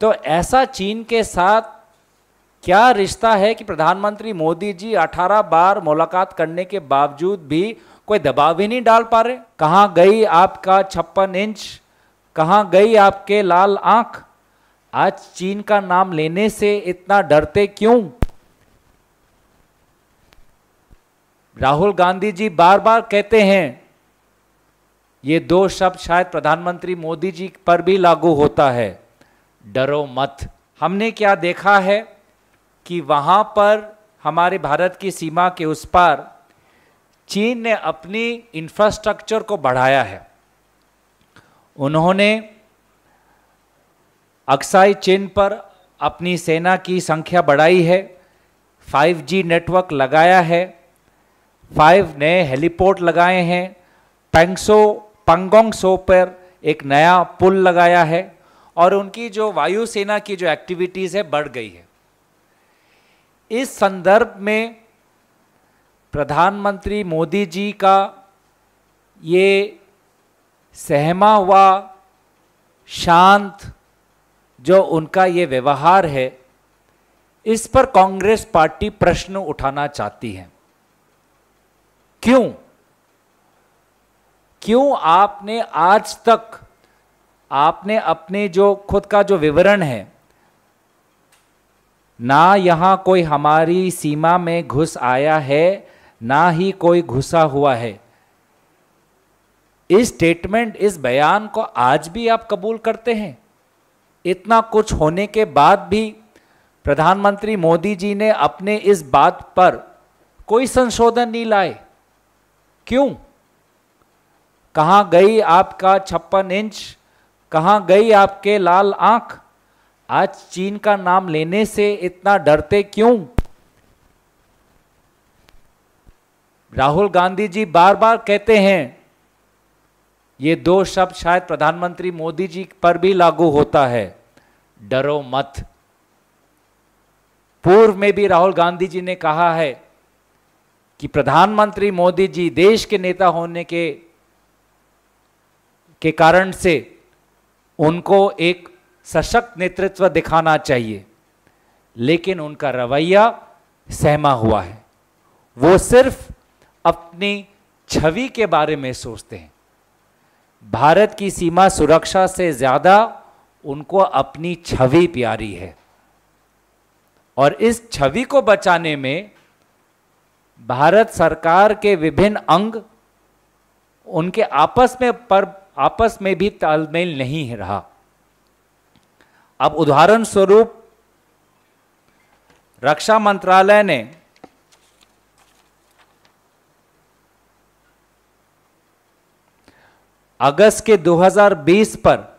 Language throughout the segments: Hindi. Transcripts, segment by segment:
तो ऐसा चीन के साथ क्या रिश्ता है कि प्रधानमंत्री मोदी जी 18 बार मुलाकात करने के बावजूद भी कोई दबाव ही नहीं डाल पा रहे कहाँ गई आपका छप्पन इंच कहाँ गई आपके लाल आंख आज चीन का नाम लेने से इतना डरते क्यों राहुल गांधी जी बार बार कहते हैं ये दो शब्द शायद प्रधानमंत्री मोदी जी पर भी लागू होता है डरो मत हमने क्या देखा है कि वहाँ पर हमारे भारत की सीमा के उस पार चीन ने अपनी इंफ्रास्ट्रक्चर को बढ़ाया है उन्होंने अक्साई चिन्ह पर अपनी सेना की संख्या बढ़ाई है 5G नेटवर्क लगाया है फाइव नए हेलीपोर्ट लगाए हैं पेंगसो पंगोंगसो पर एक नया पुल लगाया है और उनकी जो वायुसेना की जो एक्टिविटीज़ है बढ़ गई है इस संदर्भ में प्रधानमंत्री मोदी जी का ये सहमा हुआ शांत जो उनका ये व्यवहार है इस पर कांग्रेस पार्टी प्रश्न उठाना चाहती है क्यों क्यों आपने आज तक आपने अपने जो खुद का जो विवरण है ना यहाँ कोई हमारी सीमा में घुस आया है ना ही कोई घुसा हुआ है इस स्टेटमेंट इस बयान को आज भी आप कबूल करते हैं इतना कुछ होने के बाद भी प्रधानमंत्री मोदी जी ने अपने इस बात पर कोई संशोधन नहीं लाए क्यों कहाँ गई आपका छप्पन इंच कहा गई आपके लाल आंख आज चीन का नाम लेने से इतना डरते क्यों राहुल गांधी जी बार बार कहते हैं ये दो शब्द शायद प्रधानमंत्री मोदी जी पर भी लागू होता है डरो मत पूर्व में भी राहुल गांधी जी ने कहा है कि प्रधानमंत्री मोदी जी देश के नेता होने के के कारण से उनको एक सशक्त नेतृत्व दिखाना चाहिए लेकिन उनका रवैया सहमा हुआ है वो सिर्फ अपनी छवि के बारे में सोचते हैं भारत की सीमा सुरक्षा से ज़्यादा उनको अपनी छवि प्यारी है और इस छवि को बचाने में भारत सरकार के विभिन्न अंग उनके आपस में पर आपस में भी तालमेल नहीं रहा अब उदाहरण स्वरूप रक्षा मंत्रालय ने अगस्त के 2020 पर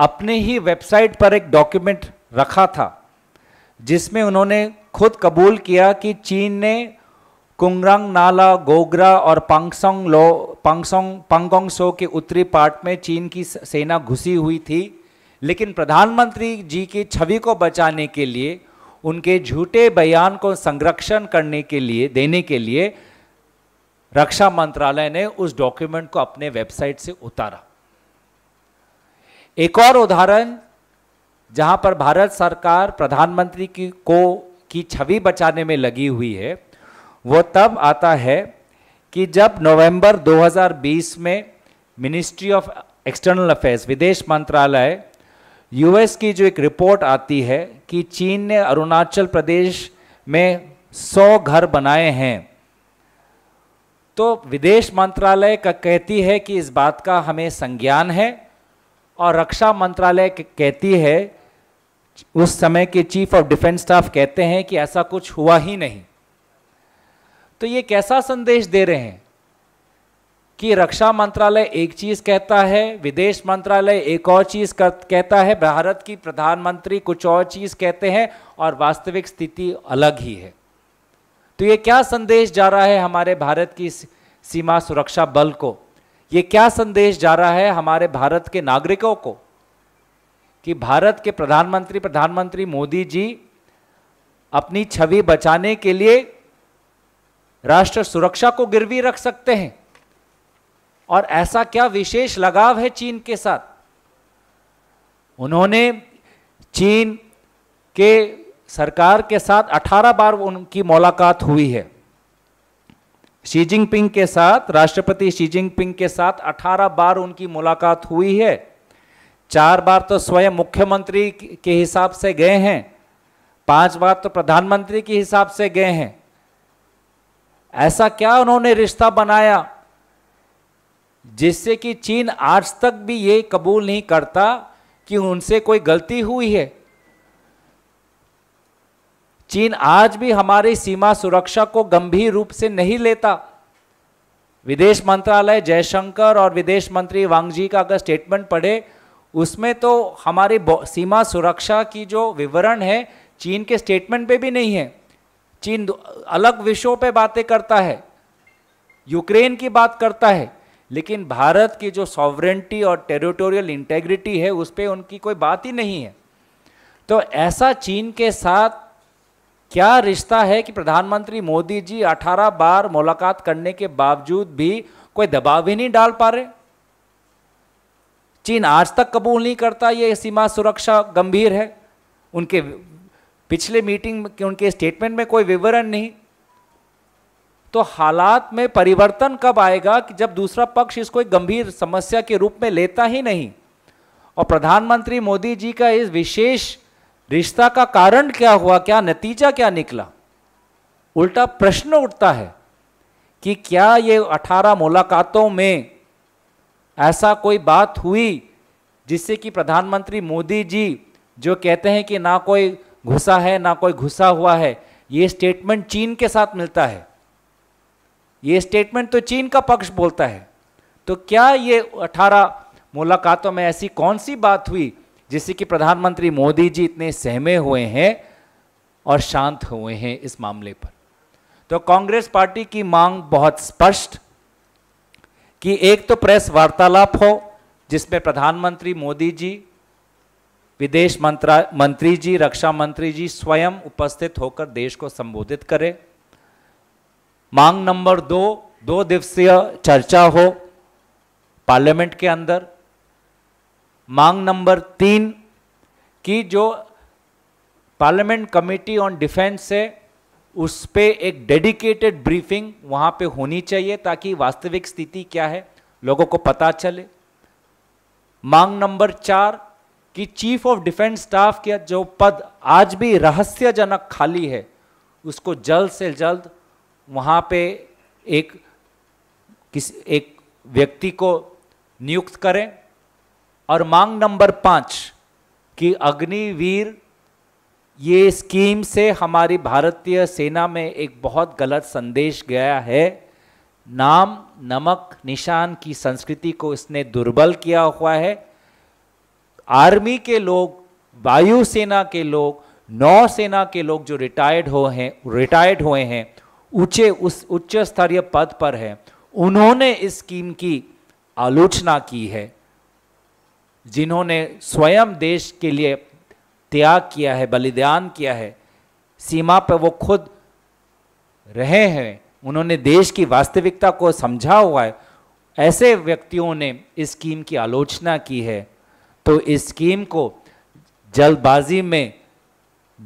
अपने ही वेबसाइट पर एक डॉक्यूमेंट रखा था जिसमें उन्होंने खुद कबूल किया कि चीन ने कुंगरंग नाला गोगरा और पांगसोंग लो पंगसोंग पंगोंग सो के उत्तरी पार्ट में चीन की सेना घुसी हुई थी लेकिन प्रधानमंत्री जी की छवि को बचाने के लिए उनके झूठे बयान को संरक्षण करने के लिए देने के लिए रक्षा मंत्रालय ने उस डॉक्यूमेंट को अपने वेबसाइट से उतारा एक और उदाहरण जहां पर भारत सरकार प्रधानमंत्री की को की छवि बचाने में लगी हुई है वो तब आता है कि जब नवंबर 2020 में मिनिस्ट्री ऑफ एक्सटर्नल अफेयर्स विदेश मंत्रालय यूएस की जो एक रिपोर्ट आती है कि चीन ने अरुणाचल प्रदेश में 100 घर बनाए हैं तो विदेश मंत्रालय का कहती है कि इस बात का हमें संज्ञान है और रक्षा मंत्रालय कहती है उस समय के चीफ ऑफ डिफेंस स्टाफ कहते हैं कि ऐसा कुछ हुआ ही नहीं तो ये कैसा संदेश दे रहे हैं कि रक्षा मंत्रालय एक चीज कहता है विदेश मंत्रालय एक और चीज कहता है भारत की प्रधानमंत्री कुछ और चीज कहते हैं और वास्तविक स्थिति अलग ही है तो ये क्या संदेश जा रहा है हमारे भारत की सीमा सुरक्षा बल को ये क्या संदेश जा रहा है हमारे भारत के नागरिकों को कि भारत के प्रधानमंत्री प्रधानमंत्री मोदी जी अपनी छवि बचाने के लिए राष्ट्र सुरक्षा को गिरवी रख सकते हैं और ऐसा क्या विशेष लगाव है चीन के साथ उन्होंने चीन के सरकार के साथ 18 बार उनकी मुलाकात हुई है शी जिनपिंग के साथ राष्ट्रपति शी जिनपिंग के साथ 18 बार उनकी मुलाकात हुई है चार बार तो स्वयं मुख्यमंत्री के हिसाब से गए हैं पांच बार तो प्रधानमंत्री के हिसाब से गए हैं ऐसा क्या उन्होंने रिश्ता बनाया जिससे कि चीन आज तक भी ये कबूल नहीं करता कि उनसे कोई गलती हुई है चीन आज भी हमारी सीमा सुरक्षा को गंभीर रूप से नहीं लेता विदेश मंत्रालय जयशंकर और विदेश मंत्री वांगजी का अगर स्टेटमेंट पढ़े उसमें तो हमारी सीमा सुरक्षा की जो विवरण है चीन के स्टेटमेंट पे भी नहीं है चीन अलग विषयों पे बातें करता है यूक्रेन की बात करता है लेकिन भारत की जो सॉवरेंटी और टेरिटोरियल इंटेग्रिटी है उस पर उनकी कोई बात ही नहीं है तो ऐसा चीन के साथ क्या रिश्ता है कि प्रधानमंत्री मोदी जी 18 बार मुलाकात करने के बावजूद भी कोई दबाव ही नहीं डाल पा रहे चीन आज तक कबूल नहीं करता ये सीमा सुरक्षा गंभीर है उनके पिछले मीटिंग के उनके स्टेटमेंट में कोई विवरण नहीं तो हालात में परिवर्तन कब आएगा कि जब दूसरा पक्ष इसको एक गंभीर समस्या के रूप में लेता ही नहीं और प्रधानमंत्री मोदी जी का इस विशेष रिश्ता का कारण क्या हुआ क्या नतीजा क्या निकला उल्टा प्रश्न उठता है कि क्या ये 18 मुलाकातों में ऐसा कोई बात हुई जिससे कि प्रधानमंत्री मोदी जी जो कहते हैं कि ना कोई घुसा है ना कोई घुसा हुआ है ये स्टेटमेंट चीन के साथ मिलता है ये स्टेटमेंट तो चीन का पक्ष बोलता है तो क्या ये 18 मुलाकातों में ऐसी कौन सी बात हुई जिससे कि प्रधानमंत्री मोदी जी इतने सहमे हुए हैं और शांत हुए हैं इस मामले पर तो कांग्रेस पार्टी की मांग बहुत स्पष्ट कि एक तो प्रेस वार्तालाप हो जिसमें प्रधानमंत्री मोदी जी विदेश मंत्रा मंत्री जी रक्षा मंत्री जी स्वयं उपस्थित होकर देश को संबोधित करें मांग नंबर दो दो दिवसीय चर्चा हो पार्लियामेंट के अंदर मांग नंबर तीन की जो पार्लियामेंट कमेटी ऑन डिफेंस है उस पर एक डेडिकेटेड ब्रीफिंग वहाँ पे होनी चाहिए ताकि वास्तविक स्थिति क्या है लोगों को पता चले मांग नंबर चार कि चीफ ऑफ डिफेंस स्टाफ के जो पद आज भी रहस्यजनक खाली है उसको जल्द से जल्द वहाँ पे एक किस एक व्यक्ति को नियुक्त करें और मांग नंबर पाँच कि अग्निवीर ये स्कीम से हमारी भारतीय सेना में एक बहुत गलत संदेश गया है नाम नमक निशान की संस्कृति को इसने दुर्बल किया हुआ है आर्मी के लोग वायुसेना के लोग नौसेना के लोग जो रिटायर्ड हो हैं रिटायर्ड हुए हैं ऊंचे उस उच्च स्तरीय पद पर हैं उन्होंने इस स्कीम की आलोचना की है जिन्होंने स्वयं देश के लिए त्याग किया है बलिदान किया है सीमा पर वो खुद रहे हैं उन्होंने देश की वास्तविकता को समझा हुआ है ऐसे व्यक्तियों ने इस स्कीम की आलोचना की है तो इस स्कीम को जल्दबाजी में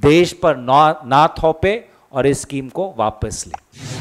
देश पर ना ना थोपे और इस स्कीम को वापस ले